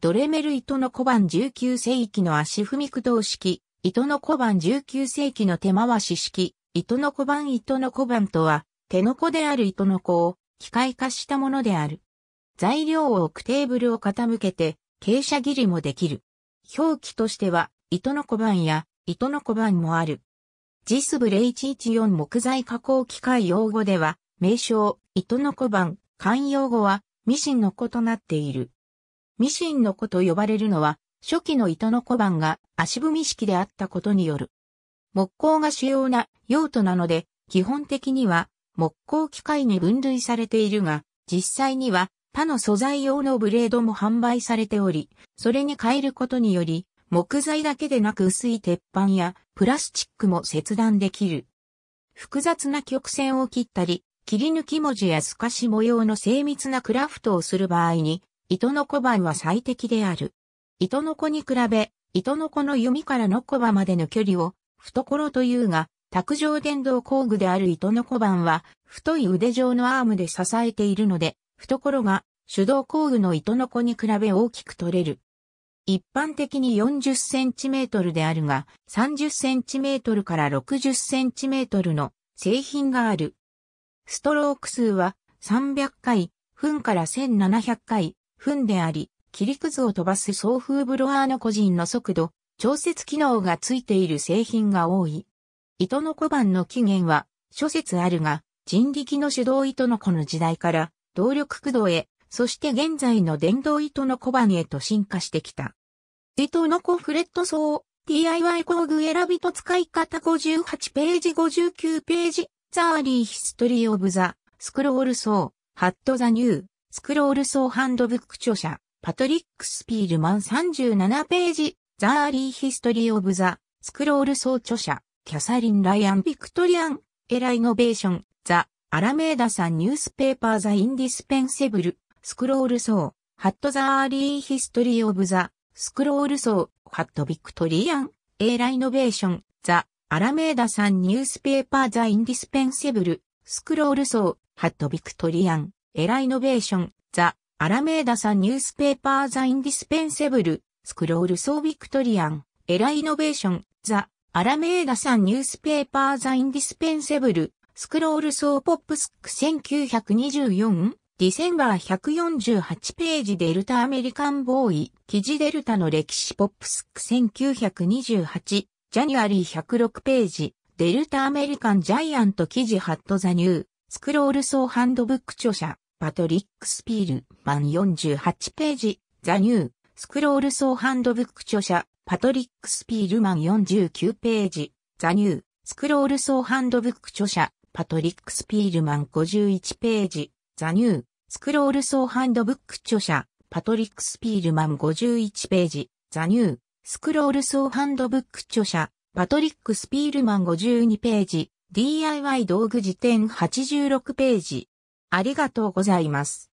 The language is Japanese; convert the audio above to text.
ドレメル糸の小判19世紀の足踏み駆動式、糸の小判19世紀の手回し式、糸の小判糸の小判とは、手の子である糸の子を機械化したものである。材料を置くテーブルを傾けて、傾斜切りもできる。表記としては、糸の小判や糸の小判もある。ジスブ014木材加工機械用語では、名称、糸の小判、慣用語は、ミシンの子となっている。ミシンの子と呼ばれるのは、初期の糸の小判が足踏み式であったことによる。木工が主要な用途なので、基本的には木工機械に分類されているが、実際には他の素材用のブレードも販売されており、それに変えることにより、木材だけでなく薄い鉄板やプラスチックも切断できる。複雑な曲線を切ったり、切り抜き文字や透かし模様の精密なクラフトをする場合に、糸の小判は最適である。糸の子に比べ、糸の子の弓からの小判までの距離を、懐というが、卓上電動工具である糸の小判は、太い腕状のアームで支えているので、懐が手動工具の糸の子に比べ大きく取れる。一般的に40センチメートルであるが、30センチメートルから60センチメートルの製品がある。ストローク数は300回、分から1700回、糞であり、切りくずを飛ばす送風ブロワーの個人の速度、調節機能がついている製品が多い。糸の小判の起源は、諸説あるが、人力の手動糸の子の時代から、動力駆動へ、そして現在の電動糸の小判へと進化してきた。糸の子フレット層、DIY 工具選びと使い方58ページ59ページ、ザーリーヒストリーオブザ、スクロール層、ハットザニュー、スクロールソーハンドブック著者、パトリック・スピールマン37ページ、ザーリー・ヒストリー・オブ・ザ・スクロールソー著者、キャサリン・ライアン・ビクトリアン、エライノベーション、ザ・アラメーダさんニュースペーパー・ザ・インディスペンセブル、スクロールソー、ハット・ザーリー・ヒストリー・オブ・ザ・スクロールソー、ハット・ビクトリアン、エライノベーション、ザ・アラメーダさんニュースペーパー・ザ・インディスペンセブル、スクロールソー、ハット・ビクトリアン、エライノベーション、ザ・アラメーダさんニュースペーパーザ・インディスペンセブル、スクロールソービクトリアン、エライノベーション、ザ・アラメーダさんニュースペーパーザ・インディスペンセブル、スクロールソーポップスック 1924? ディセンバー148ページデルタアメリカンボーイ、記事デルタの歴史ポップスック1928、ジャニュアリー106ページ、デルタアメリカンジャイアント記事ハットザニュー、スクロールソーハンドブック著者、パトリック・スピールマン48ページ、ザ・ニュー、スクロールソーハンドブック著者、パトリック・スピールマン49ページ、ザ・ニュー、スクロールソーハンドブック著者、パトリック・スピールマン51ページ、ザ・ニュー、スクロールソーハンドブック著者、パトリック・スピールマン51ページ、ザ・ニュー、スクロールソーハンドブック著者、パトリック・スピールマン52ページ、DIY 道具辞典86ページ、ありがとうございます。